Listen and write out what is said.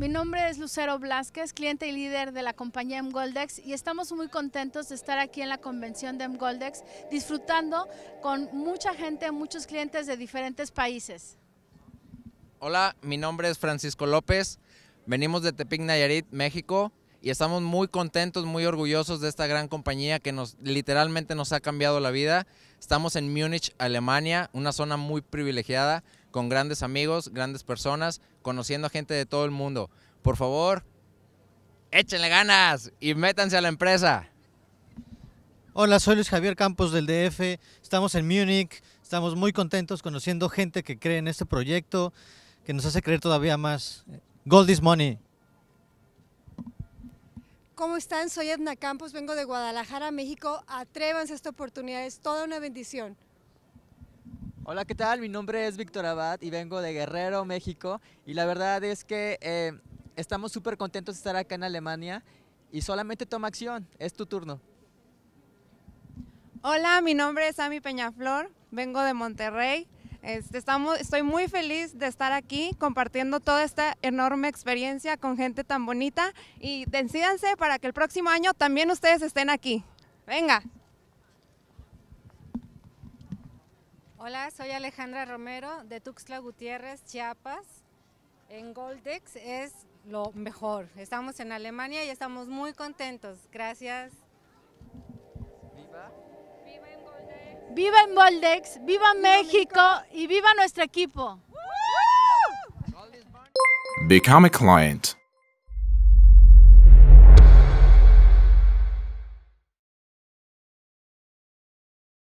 Mi nombre es Lucero Blasquez, cliente y líder de la compañía Mgoldex y estamos muy contentos de estar aquí en la convención de Mgoldex disfrutando con mucha gente, muchos clientes de diferentes países. Hola, mi nombre es Francisco López, venimos de Tepic Nayarit, México y estamos muy contentos, muy orgullosos de esta gran compañía que nos literalmente nos ha cambiado la vida. Estamos en Múnich, Alemania, una zona muy privilegiada con grandes amigos, grandes personas, conociendo a gente de todo el mundo. Por favor, échenle ganas y métanse a la empresa. Hola, soy Luis Javier Campos del DF. Estamos en Múnich. Estamos muy contentos conociendo gente que cree en este proyecto, que nos hace creer todavía más. Gold is money. ¿Cómo están? Soy Edna Campos, vengo de Guadalajara, México. Atrévanse a esta oportunidad, es toda una bendición. Hola, ¿qué tal? Mi nombre es Víctor Abad y vengo de Guerrero, México. Y la verdad es que eh, estamos súper contentos de estar acá en Alemania y solamente toma acción, es tu turno. Hola, mi nombre es Ami Peñaflor, vengo de Monterrey. Este, estamos, estoy muy feliz de estar aquí compartiendo toda esta enorme experiencia con gente tan bonita y decídanse para que el próximo año también ustedes estén aquí. Venga. Hola, soy Alejandra Romero de Tuxtla Gutiérrez, Chiapas. En Goldex es lo mejor. Estamos en Alemania y estamos muy contentos. Gracias. Viva. Viva en Goldex. Viva en Goldex, viva, México y viva nuestro equipo. Become a client.